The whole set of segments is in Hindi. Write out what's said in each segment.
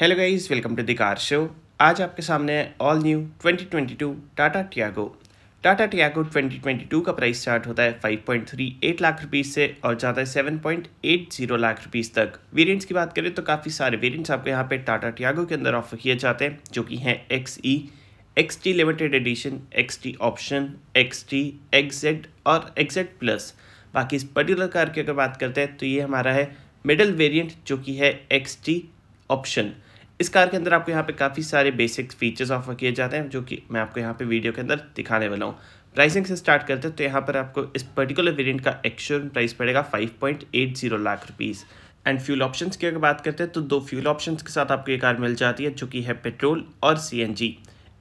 hello guys welcome to car show आज आपके सामने all new 2022 Tata Tiago Tata Tiago 2022 का प्राइस स्टार्ट होता है 5.38 लाख रुपीस से और जाता है 7.80 लाख रुपीस तक वेरिएंट्स की बात करें तो काफ़ी सारे वेरिएंट्स आपको यहाँ पे टाटा टियागो के अंदर ऑफर किए जाते हैं जो कि हैं X E X T limited edition X T option X T XZ और एक्जेड प्लस बाकी इस पर्टिकुलर कार की अगर बात करते हैं तो ये हमारा है मिडल वेरियंट जो कि है एक्स टी ऑप्शन इस कार के अंदर आपको यहाँ पे काफ़ी सारे बेसिक फीचर्स ऑफर किए जाते हैं जो कि मैं आपको यहाँ पे वीडियो के अंदर दिखाने वाला हूँ प्राइसिंग से स्टार्ट करते हैं तो यहाँ पर आपको इस पर्टिकुलर वेरिएंट का एक्शन प्राइस पड़ेगा 5.80 lakh rupees and fuel options की अगर बात करते हैं तो दो फ्यूल ऑप्शंस के साथ आपको ये कार मिल जाती है जो कि है पेट्रोल और सी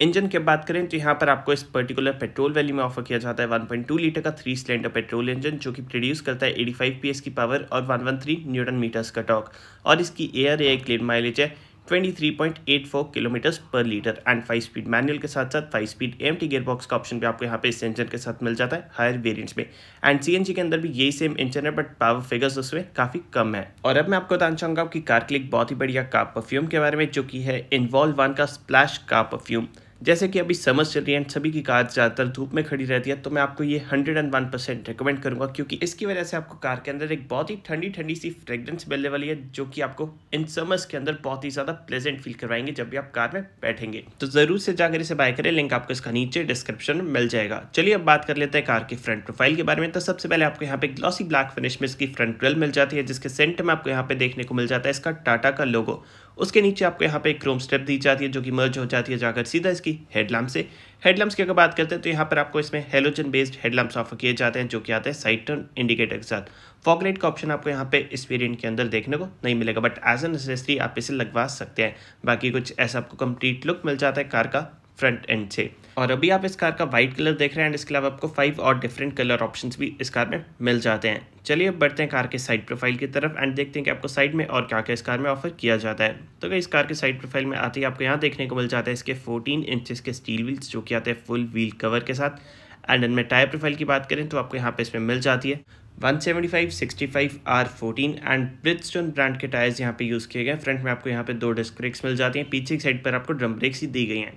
इंजन की बात करें तो यहाँ पर आपको इस पर्टिकुलर पेट्रोल वैल्यू में ऑफर किया जाता है 1.2 लीटर का थ्री सिलेंडर पेट्रोल इंजन जो कि प्रोड्यूस करता है 85 पीएस की पावर और 113 न्यूटन मीटर्स का टॉक और इसकी एयर एयर क्लीन माइलेज है 23.84 kilometre per litre and five speed manual के साथ साथ five speed M T gearbox का ऑप्शन भी आपको यहाँ पे इस इंजन के साथ मिल जाता है हायर वेरिएंट्स में एंड सी के अंदर भी यही सेम इंजन है बट पावर फिगर्स उसमें काफ़ी कम है और अब मैं आपको बताना चाहूंगा कि कार क्लिक बहुत ही बढ़िया कार परफ्यूम के बारे में जो की है इन्वॉल्व वन का स्प्लैश कार परफ्यूम जैसे कि अभी समर्स चल रही है सभी की कार ज़्यादातर धूप में खड़ी रहती है तो मैं आपको ये hundred and one percent recommend करूँगा क्योंकि इसकी वजह से आपको कार के अंदर एक बहुत ही ठंडी ठंडी सी फ्रेगरेंस मिलने वाली है जो कि आपको इन समर्स के अंदर बहुत ही ज़्यादा प्लेजेंट फील करवाएंगे जब भी आप कार में बैठेंगे तो ज़रूर से जाकर इसे बाय करें लिंक आपको इसका नीचे डिस्क्रिप्शन में मिल जाएगा चलिए अब बात कर लेते हैं कार के फ्रंट प्रोफाइल के बारे में तो सबसे पहले आपको यहाँ पे ग्लॉसी ब्लैक फिनिश में इसकी फ्रंट ग्रिल मिल जाती है जिसके सेंटर में आपको यहाँ पे देखने को मिल जाता है इसका टाटा का लोगो उसके नीचे आपको यहाँ पे एक क्रोम स्ट्रेप दी जाती है जो कि मर्ज हो जाती है जाकर सीधा इसकी हेडलैम्प से हेडलैम्प्स की अगर बात करते हैं तो यहाँ पर आपको इसमें हेलोजन बेस्ड हेडलैम्प्स ऑफर किए जाते हैं जो कि आते हैं साइड टर्न इंडिकेटर के साथ फॉकलेट का ऑप्शन आपको यहाँ पे इस वेरियंट के अंदर देखने को नहीं मिलेगा बट एज एन एसेसरी आप इसे लगवा सकते हैं बाकी कुछ ऐसा आपको कंप्लीट लुक मिल जाता है कार का फ्रंट एंड से और अभी आप इस कार का व्हाइट कलर देख रहे हैं एंड इसके अलावा आपको फाइव और डिफरेंट कलर ऑप्शंस भी इस कार में मिल जाते हैं चलिए अब बढ़ते हैं कार के साइड प्रोफाइल की तरफ एंड देखते हैं कि आपको साइड में और क्या क्या इस कार में ऑफर किया जाता है तो इस कार के साइड प्रोफाइल में आते ही आपको यहाँ देखने को मिल जाता है इसके फोर्टीन इंच के स्टील व्हील्स जो कि आते हैं फुल व्हील कवर के साथ एंड इनमें टायर प्रोफाइल की बात करें तो आपको यहाँ पे इसमें मिल जाती है 175, 65 R14 एंड ब्रिजस्टोन ब्रांड के टायर्स यहाँ पे यूज़ किए गए फ्रंट में आपको यहाँ पे दो डिस्क ब्रेक्स मिल जाती हैं पीछे की साइड पर आपको ड्रम ब्रेक्स ही दी गई हैं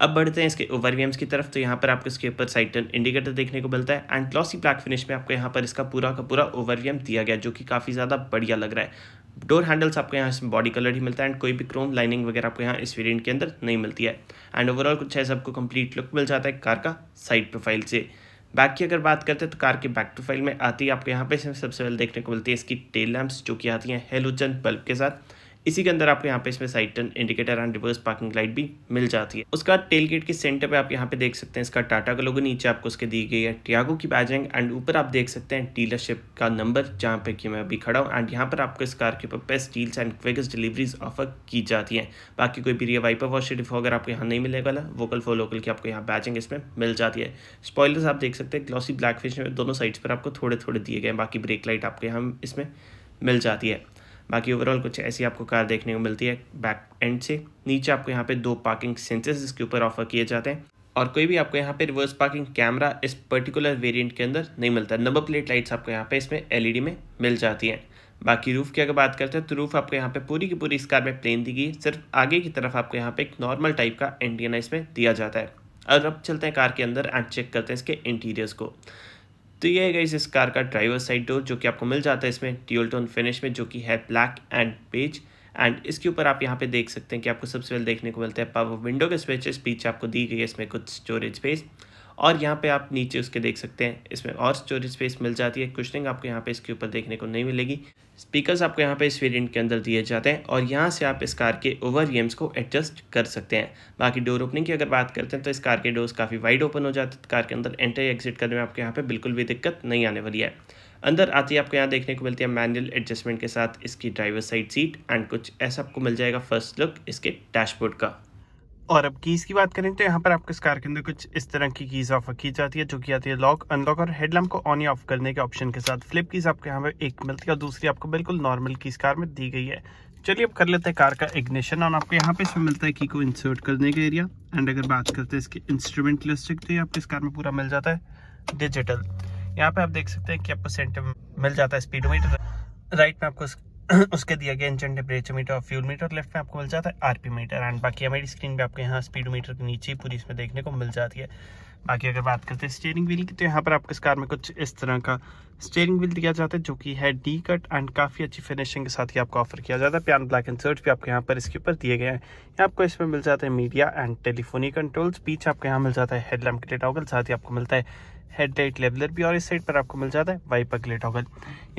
अब बढ़ते हैं इसके ओवर वी की तरफ तो यहाँ पर आपको इसके ऊपर साइड टर्न इंडिकेटर देखने को मिलता है एंड ग्लॉसी ब्लैक फिनिश में आपको यहाँ पर इसका पूरा का पूरा ओवर दिया गया जो कि काफ़ी ज़्यादा बढ़िया लग रहा है डोर हैंडल्स आपको यहाँ इसमें बॉडी कलर ही मिलता है एंड कोई भी क्रोम लाइनिंग वगैरह आपको यहाँ इस वेरिएंट के अंदर नहीं मिलती है एंड ओवरऑल कुछ ऐसा आपको कंप्लीट लुक मिल जाता है कार का साइड प्रोफाइल से बैक की अगर बात करते हैं तो कार के बैक प्रोफाइल में आती है आपको यहाँ पे सबसे पहले देखने को मिलती है इसकी टेल लैम्प्स जो कि आती हैं हेलोजन बल्ब के साथ इसी के अंदर आपको यहाँ पे इसमें side turn indicator and reverse parking light भी मिल जाती है उसके बाद टेल गेट के सेंटर पे आप यहाँ पे देख सकते हैं इसका टाटा का लोगो नीचे आपको उसके दी गई है टियागो की बैजिंग एंड ऊपर आप देख सकते हैं डीलरशिप का नंबर जहाँ पे कि मैं अभी खड़ा हूँ एंड यहाँ पर आपको इस कार के ऊपर best deals and quickest deliveries offer की जाती है बाकी कोई भी रिया वाइपर वॉश अगर आपको यहाँ नहीं मिलने वाला वोकल फॉर लोकल की आपको यहाँ बैजिंग इसमें मिल जाती है स्पॉयलर्स आप देख सकते हैं ग्लॉसी ब्लैक फिश में दोनों साइड्स पर आपको थोड़े थोड़े दिए गए बाकी ब्रेक लाइट आपको यहाँ इसमें मिल जाती है बाकी ओवरऑल कुछ ऐसी आपको कार देखने को मिलती है बैक एंड से नीचे आपको यहाँ पे दो पार्किंग सेंसर्स इसके ऊपर ऑफर किए जाते हैं और कोई भी आपको यहाँ पे रिवर्स पार्किंग कैमरा इस पर्टिकुलर वेरिएंट के अंदर नहीं मिलता नंबर प्लेट लाइट्स आपको यहाँ पे इसमें एल में मिल जाती हैं बाकी रूफ़ की अगर बात करते हैं तो रूफ़ आपको यहाँ पे पूरी की पूरी इस कार में प्लेन दी गई सिर्फ आगे की तरफ आपको यहाँ पे एक नॉर्मल टाइप का एंटीना इसमें दिया जाता है और अब चलते हैं कार के अंदर एंड चेक करते हैं इसके इंटीरियर्स को तो ये है इस, इस कार का ड्राइवर साइड डोर जो कि आपको मिल जाता है इसमें टीओल्टोन फिनिश में जो कि है ब्लैक एंड पेज एंड इसके ऊपर आप यहाँ पे देख सकते हैं कि आपको सबसे पहले देखने को मिलता है पावर विंडो के स्विचेस पीछे आपको दी गई है इसमें कुछ स्टोरेज स्पेस और यहाँ पे आप नीचे उसके देख सकते हैं इसमें और स्टोरेज स्पेस मिल जाती है कुशनिंग आपको यहाँ पे इसके ऊपर देखने को नहीं मिलेगी स्पीकर्स आपको यहाँ पे इस वेरियंट के अंदर दिए जाते हैं और यहाँ से आप इस कार के ओवर रियम्स को एडजस्ट कर सकते हैं बाकी डोर ओपनिंग की अगर बात करते हैं तो इस कार के डोर्स काफ़ी वाइड ओपन हो जाते हैं कार के अंदर एंटर एग्जिट करने में आपको यहाँ पर बिल्कुल भी दिक्कत नहीं आने वाली है अंदर आती है आपको यहाँ देखने को मिलती है मैनुअल एडजस्टमेंट के साथ इसकी ड्राइवर साइड सीट एंड कुछ ऐसा आपको मिल जाएगा फर्स्ट लुक इसके डैशबोर्ड का और अब कीज़ की बात करें तो यहाँ पर आपको इस कार के अंदर कुछ इस तरह की कीज़ ऑफर की जाती है जो कि आती है लॉक अनलॉक और हेडलैम्प को ऑन या ऑफ करने के ऑप्शन के साथ फ्लिप कीज़ आपको यहाँ पर एक मिलती है और दूसरी आपको बिल्कुल नॉर्मल कीज़ कार में दी गई है चलिए अब कर लेते हैं कार का इग्निशन और आपको यहाँ पे इसमें मिलता है की को इंसर्ट करने का एरिया एंड अगर बात करते हैं इसके इंस्ट्रूमेंट लिस्टिक तो ये आपको इस कार में पूरा मिल जाता है डिजिटल यहाँ पे आप देख सकते हैं कि आपको सेंटर मिल जाता है स्पीडोमीटर राइट में आपको उसके दिया गया इंजन टेम्परेचर मीटर और फ्यूल मीटर लेफ्ट में आपको मिल जाता है आरपी मीटर एंड बाकी हमारी स्क्रीन पे आपको यहाँ स्पीड मीटर के नीचे ही पूरी इसमें देखने को मिल जाती है बाकी अगर बात करते हैं स्टेयरिंग व्हील की तो यहाँ पर आपको इस कार में कुछ इस तरह का स्टेयरिंग व्हील दिया जाता है जो कि है डी कट एंड काफ़ी अच्छी फिनिशिंग के साथ ही आपको ऑफर किया जाता है प्यान ब्लैक एंड सर्च भी आपको यहाँ पर इसके ऊपर दिए गए हैं यहाँ आपको इसमें मिल जाता है मीडिया एंड टेलीफोनी कंट्रोल्स बीच आपको यहाँ मिल जाता है हेडलैम्प के लिए टॉगल साथ ही आपको मिलता है हेडलाइट लेवलर भी और इस साइड पर आपको मिल जाता है वाइपर के लिए टॉगल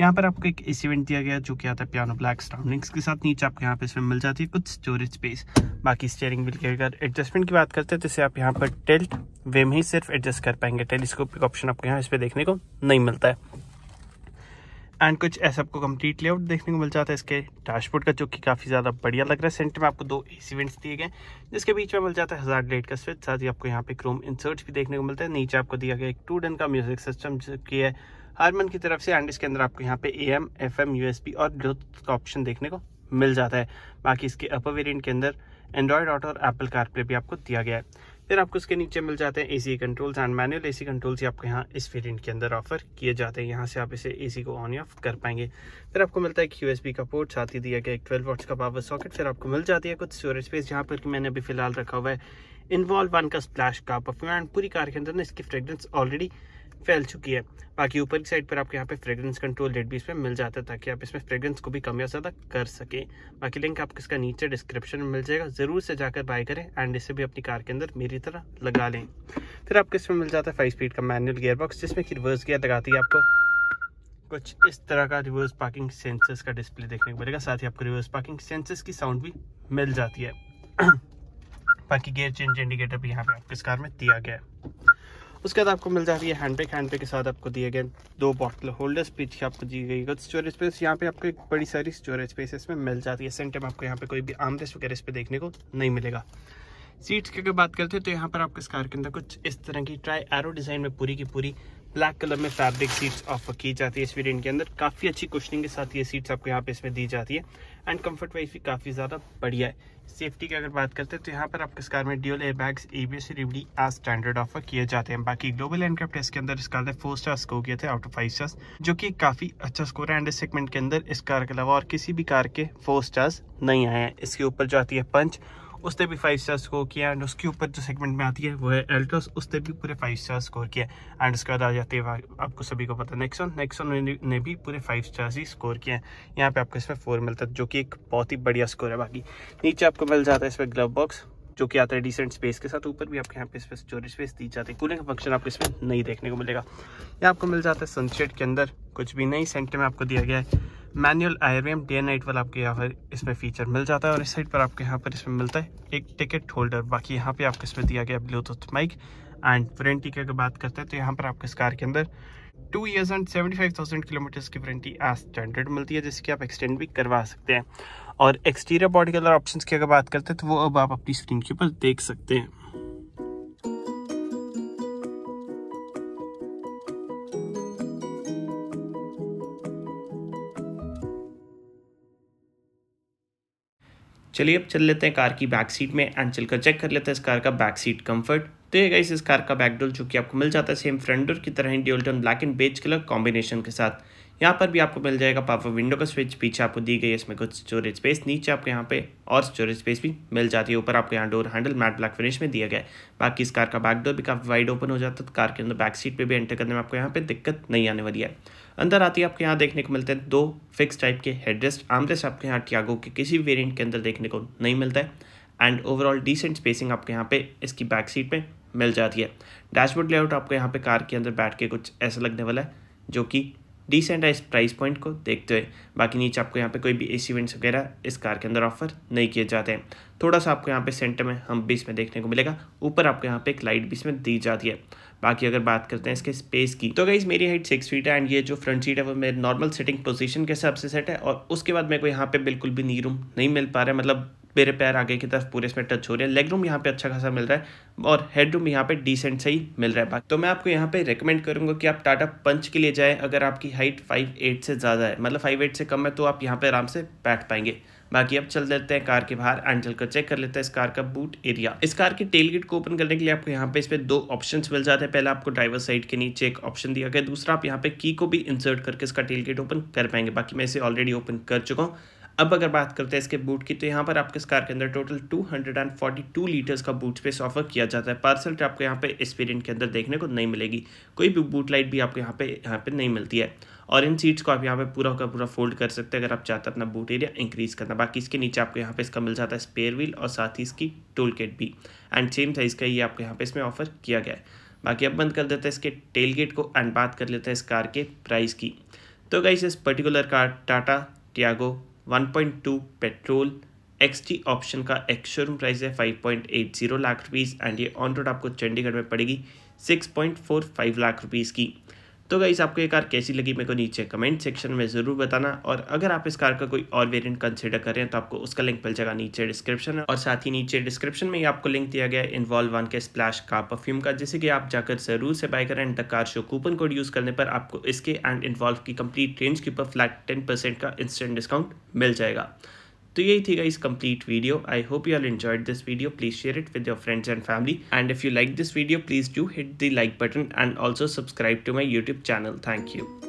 यहाँ पर आपको एक एसी वेंट दिया गया जो कि आता है पियानो ब्लैक सराउंडिंग्स के साथ नीचे आपको यहाँ पे इसमें मिल जाती है कुछ स्टोरेज स्पेस बाकी स्टेयरिंग व्हील के अगर एडजस्टमेंट की बात करते हैं तो इसे आप यहाँ पर टेल्ट वे में ही सिर्फ एडजस्ट कर पाएंगे टेलीस्कोपिक ऑप्शन आपको यहाँ इस पर देखने को नहीं मिलता है एंड कुछ ऐसा आपको कंप्लीट लेआउट देखने को मिल जाता है इसके डैशबोर्ड का जो कि काफ़ी ज़्यादा बढ़िया लग रहा है सेंटर में आपको दो एसी विंट्स दिए गए जिसके बीच में मिल जाता है हज़ार लेट का स्विच साथ ही आपको यहाँ पे क्रोम इंसर्ट्स भी देखने को मिलता है नीचे आपको दिया गया एक टू डन का म्यूजिक सिस्टम जो कि है हारमन की तरफ से एंड इसके अंदर आपको यहाँ पे A M F M U S P और ब्लूथ का ऑप्शन देखने को मिल जाता है बाकी इसके अपर वेरियंट के अंदर एंड्रॉयड ऑटो और एप्पल कारप्ले भी आपको दिया गया है फिर आपको उसके नीचे मिल जाते हैं AC controls and manual AC controls आपके यहाँ इस वेरियंट के अंदर ऑफर किए जाते हैं यहाँ से आप इसे एसी को ऑन ऑफ कर पाएंगे फिर आपको मिलता है एक यू का पोर्ट साथ ही दिया गया एक ट्वेल्व वॉट्स का पावर सॉकेट फिर आपको मिल जाती है कुछ स्टोरेज स्पेस यहाँ पर मैंने अभी फिलहाल रखा हुआ है इन्वॉल्व वन का स्प्लैश का परफ्यूम एंड पूरी कार के अंदर ना इसकी फ्रेगरेंस ऑलरेडी फैल चुकी है बाकी ऊपर की साइड पर आपको यहाँ पे फ्रेग्रेंस कंट्रोल रेट भी इसमें मिल जाता है ताकि आप इसमें फ्रेग्रेंस को भी कम या ज़्यादा कर सकें बाकी लिंक आपको इसका नीचे डिस्क्रिप्शन में मिल जाएगा ज़रूर से जाकर बाय करें एंड इसे भी अपनी कार के अंदर मेरी तरह लगा लें फिर आपको इसमें मिल जाता है फाइव स्पीड का मैनुअल गियर बॉक्स जिसमें कि रिवर्स गियर लगाती है आपको कुछ इस तरह का रिवर्स पार्किंग सेंसर्स का डिस्प्ले देखने को मिलेगा साथ ही आपको रिवर्स पार्किंग सेंसर्स की साउंड भी मिल जाती है बाकी गेयर चेंज इंडिकेटर भी यहाँ पे आपको इस कार में दिया गया है उसके बाद आपको मिल जाती है हैंड पैक हैंड पैक के साथ आपको दिए गए दो बॉटल होल्डर्स पीछे आपको दी गई है स्टोरेज स्पेस यहाँ पे आपको एक बड़ी सारी स्टोरेज स्पेस इसमें मिल जाती है सेंटर में आपको यहाँ पे कोई भी आमदेश वगैरह इस पर देखने को नहीं मिलेगा सीट्स की अगर बात करते हैं तो यहाँ पर आपके इस कार के अंदर कुछ इस तरह की ट्राई एरो डिज़ाइन में पूरी की पूरी ब्लैक कलर में फैब्रिक सीट्स ऑफर की जाती है इस वेरियंट के अंदर काफ़ी अच्छी क्वेश्चनिंग के साथ ये सीट्स आपको यहाँ पे इसमें दी जाती है एंड कंफर्ट वाइज भी काफ़ी ज़्यादा बढ़िया है सेफ्टी की अगर बात करते हैं तो यहाँ पर आपके इस कार में dual air bags A B S रिवडी एज स्टैंडर्ड ऑफर किए जाते हैं बाकी ग्लोबल कैप टेस्ट के अंदर इस कार ने फोर स्टार स्कोर किए थे आउट ऑफ फाइव स्टार्स जो कि काफ़ी अच्छा स्कोर है एंड सेगमेंट के अंदर इस कार के अलावा और किसी भी कार के फोर स्टार्स नहीं आए हैं इसके ऊपर जो आती है पंच उसने भी फाइव स्टार स्कोर किया एंड उसके ऊपर जो सेगमेंट में आती है वो है एल्टोस उसने भी पूरे फाइव स्टार स्कोर किया एंड उसके बाद आ जाते हैं आपको सभी को पता है नेक्सॉन ने भी पूरे फाइव स्टार ही स्कोर किए हैं यहाँ पे आपको इसमें फोर मिलता है जो कि एक बहुत ही बढ़िया स्कोर है बाकी नीचे आपको मिल जाता है इसमें ग्लव बॉक्स जो कि आता है डिसेंट स्पेस के साथ ऊपर भी आपके यहाँ पे इसमें स्टोरेज स्पेस दी जाती है कूलिंग फंक्शन आपको इसमें नहीं देखने को मिलेगा ये आपको मिल जाता है सनशेड के अंदर कुछ भी नहीं सेंटर में आपको दिया गया है मैनुअल आयरवेम डे नाइट वाला आपके यहाँ पर इसमें फीचर मिल जाता है और इस साइड पर आपके यहाँ पर इसमें मिलता है एक टिकट होल्डर बाकी यहाँ पे आपको इसमें दिया गया ब्लूटूथ माइक एंड वारंटी की अगर बात करते हैं तो यहाँ पर आपके इस कार के अंदर two years and seventy five thousand kilometres की वारंटी एज स्टैंडर्ड मिलती है जिसकी आप एक्सटेंड भी करवा सकते हैं और एक्सटीरियर बॉडी कलर ऑप्शन की अगर बात करते हैं तो वो अब आप अपनी स्क्रीन के ऊपर देख सकते हैं चलिए अब चल लेते हैं कार की बैक सीट में एंड चलकर चेक कर लेते हैं इस कार का बैक सीट कंफर्ट तो ये गाइस इस कार का बैकडोर जो कि आपको मिल जाता है सेम फ्रंट डोर की तरह ही black and beige colour combination के साथ यहाँ पर भी आपको मिल जाएगा पावर विंडो का स्विच पीछे आपको दी गई है इसमें कुछ स्टोरेज स्पेस नीचे आपको यहाँ पे और स्टोरेज स्पेस भी मिल जाती है ऊपर आपको यहाँ door handle matte black finish में दिया गया है बाकी इस कार का बैक डोर भी काफ़ी वाइड ओपन हो जाता है तो कार के अंदर बैक सीट पर भी एंटर करने में आपको यहाँ पे दिक्कत नहीं आने वाली है अंदर आती है आपके यहाँ देखने को मिलते हैं दो फिक्स टाइप के हेडरेस्ट आमरेस्ट आपके यहाँ टियागो के किसी भी वेरियंट के अंदर देखने को नहीं मिलता है एंड ओवरऑल डिसेंट स्पेसिंग आपके यहाँ पे इसकी बैक सीट में मिल जाती है डैशबोर्ड लेआउट आपको यहाँ पे कार के अंदर बैठ के कुछ ऐसा लगने वाला है जो कि डिसेंट है इस प्राइस पॉइंट को देखते हुए बाकी नीचे आपको यहाँ पे कोई भी ए सी वेंट्स वगैरह इस कार के अंदर ऑफर नहीं किए जाते हैं थोड़ा सा आपको यहाँ पे सेंटर में हम भी में देखने को मिलेगा ऊपर आपको यहाँ पे एक लाइट भी में दी जाती है बाकी अगर बात करते हैं इसके स्पेस की तो गाइज मेरी हाइट सिक्स फीट है एंड ये जो फ्रंट सीट है वो मेरे नॉर्मल सिटिंग पोजीशन के हिसाब से सेट है और उसके बाद मेरे को यहाँ पे बिल्कुल भी नी रूम नहीं मिल पा रहा है मतलब मेरे पैर आगे की तरफ पूरे इसमें टच हो रहे हैं लेग रूम यहाँ पे अच्छा खासा मिल रहा है और हेड रूम यहाँ पे डिसेंट सही मिल रहा है बाकी तो मैं आपको यहाँ पे रेकमेंड करूँगा कि आप टाटा पंच के लिए जाएँ अगर आपकी हाइट फाइव एट से ज़्यादा है मतलब फाइव एट से कम है तो आप यहाँ पर आराम से बैठ पाएंगे बाकी अब चल देते हैं कार के बाहर एंड चलकर चेक कर लेते हैं इस कार का बूट एरिया इस कार के टेल गेट को ओपन करने के लिए आपको यहाँ पे इस पर दो ऑप्शन मिल जाते हैं पहले आपको ड्राइवर साइड के नीचे एक ऑप्शन दिया गया दूसरा आप यहाँ पे की को भी इंसर्ट करके इसका टेल गेट ओपन कर पाएंगे बाकी मैं इसे ऑलरेडी ओपन कर चुका हूँ अब अगर बात करते हैं इसके बूट की तो यहाँ पर आपके इस कार के अंदर टोटल 242 लीटर्स का बूट स्पेस ऑफर किया जाता है पार्सल तो आपको यहाँ पर एक्सपीरियंट के अंदर देखने को नहीं मिलेगी कोई भी बूट लाइट भी आपको यहाँ पे यहाँ पे नहीं मिलती है और इन सीट्स को आप यहाँ पे पूरा का पूरा फोल्ड कर सकते हैं अगर आप चाहते हैं अपना बूट एरिया इंक्रीज़ करना बाकी इसके नीचे आपको यहाँ पे इसका मिल जाता है स्पेयर व्हील और साथ ही इसकी टोल किट भी एंड सेम साइज़ का ये आपको यहाँ पे इसमें ऑफर किया गया है बाकी अब बंद कर देते हैं इसके टेल गेट को एंड बात कर लेते हैं इस कार के प्राइस की तो गाइस इस particular car Tata Tiago 1.2 petrol XT option का एक्स शोरूम प्राइस है 5.80 लाख रुपीस एंड ये ऑन रोड आपको चंडीगढ़ में पड़ेगी 6.45 लाख रुपीस की तो गई आपको ये कार कैसी लगी मेरे को नीचे कमेंट सेक्शन में ज़रूर बताना और अगर आप इस कार का कोई और वेरियंट कंसिडर कर रहे हैं तो आपको उसका लिंक मिल जाएगा नीचे डिस्क्रिप्शन में और साथ ही नीचे डिस्क्रिप्शन में ही आपको लिंक दिया गया इन्वॉल्व वन के स्प्लैश का परफ्यूम का जिसे कि आप जाकर ज़रूर से बाय करें the car show coupon code use करने पर आपको इसके एंड इन्वॉल्व की कंप्लीट रेंज के ऊपर फ्लैट टेन का इंस्टेंट डिस्काउंट मिल जाएगा तो यही थी guys complete video I hope you all enjoyed this video please share it with your friends and family and if you like this video please do hit the like button and also subscribe to my YouTube channel thank you